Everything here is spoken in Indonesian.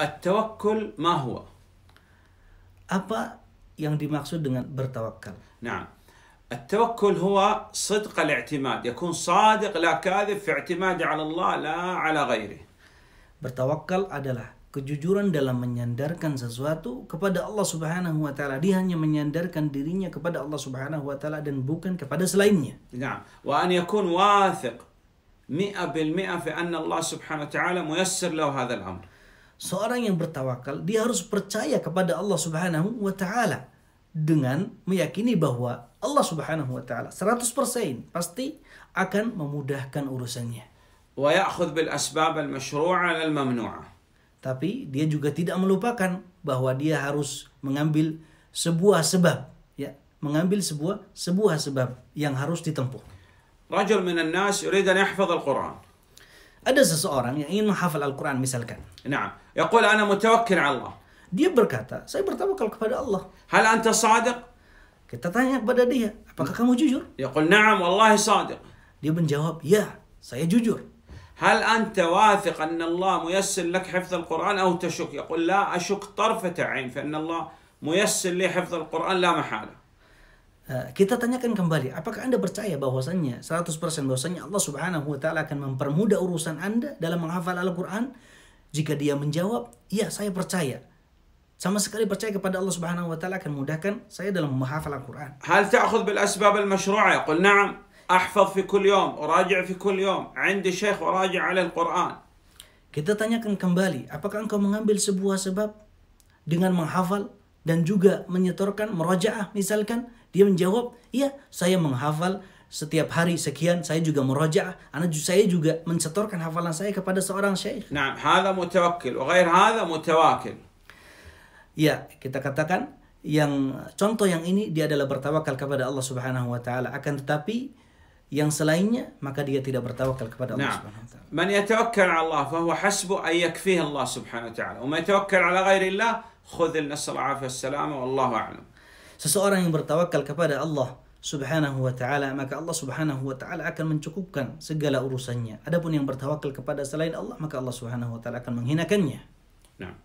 التوكل ما هو apa yang dimaksud dengan bertawakal نعم التوكل هو صدق الاعتماد يكون صادق لا كاذب في اعتماده على الله لا على غيره bertawakal adalah kejujuran dalam menyandarkan sesuatu kepada Allah Subhanahu wa taala. Dia hanya menyandarkan dirinya kepada Allah Subhanahu wa taala dan bukan kepada selainnya. نعم Wa يكون واثق wathiq 100% في anna Allah Subhanahu وتعالى taala له هذا hadzal seorang yang bertawakal dia harus percaya kepada Allah Subhanahu wa taala dengan meyakini bahwa Allah Subhanahu wa taala 100% pasti akan memudahkan urusannya. Wa ya'khudh bil asbab al mashru'a al mamnu'a. Tapi dia juga tidak melupakan bahwa dia harus mengambil sebuah sebab ya, mengambil sebuah sebuah sebab yang harus ditempuh. Rajul minan nas yurid an yahfaz al-Qur'an. Ada seseorang yang ingin menghafal Al-Quran misalkan. Nah, يقول أنا متوكل على الله. Dia berkata, saya bertawakal kepada Allah. Hal anta sadiq? Kita tanya kepada dia, apakah kamu jujur? يقول نعم والله صادق. Dia menjawab, ya, saya jujur. هل أنت واثق أن الله ميسر لك حفظ القرآن أو تشك؟ يقول لا أشك طرفة عين فإن الله ميسر لي حفظ القرآن لا محالة. Eh, kita tanyakan kembali, apakah Anda percaya bahwasannya 100% bahwasanya Allah Subhanahu wa taala akan mempermudah urusan Anda dalam menghafal Al-Qur'an? Jika dia menjawab, ya saya percaya." Sama sekali percaya kepada Allah Subhanahu wa taala akan mudahkan saya dalam menghafal Al-Qur'an. Hal ta'khudh bil asbab al-mashru'a? Ya? Qul na'am. fi kull yawm, uraji' fi kull yawm, 'indi عندي uraji' 'ala al-Qur'an. Kita tanyakan kembali, apakah engkau mengambil sebuah sebab dengan menghafal dan juga menyetorkan merojaah misalkan dia menjawab iya saya menghafal setiap hari sekian saya juga merojaah anak saya juga mencetorkan hafalan saya kepada seorang syekh nah hada mutawakkil wa ghair hada mutawakil ya kita katakan yang contoh yang ini dia adalah bertawakal kepada Allah Subhanahu wa taala akan tetapi yang selainnya maka dia tidak bertawakal kepada Allah nah. Subhanahu wa taala man yatawakkal 'ala Allah fa huwa hasbu an yakfihi Allah Subhanahu wa taala wa man yatawakkal 'ala ghairi Allah Khudil nasra'af wassalama wallahu a'lam. Seseorang yang bertawakal kepada Allah subhanahu wa ta'ala maka Allah subhanahu wa ta'ala akan mencukupkan segala urusannya adapun yang bertawakal kepada selain Allah maka Allah subhanahu wa ta'ala akan menghinakannya nah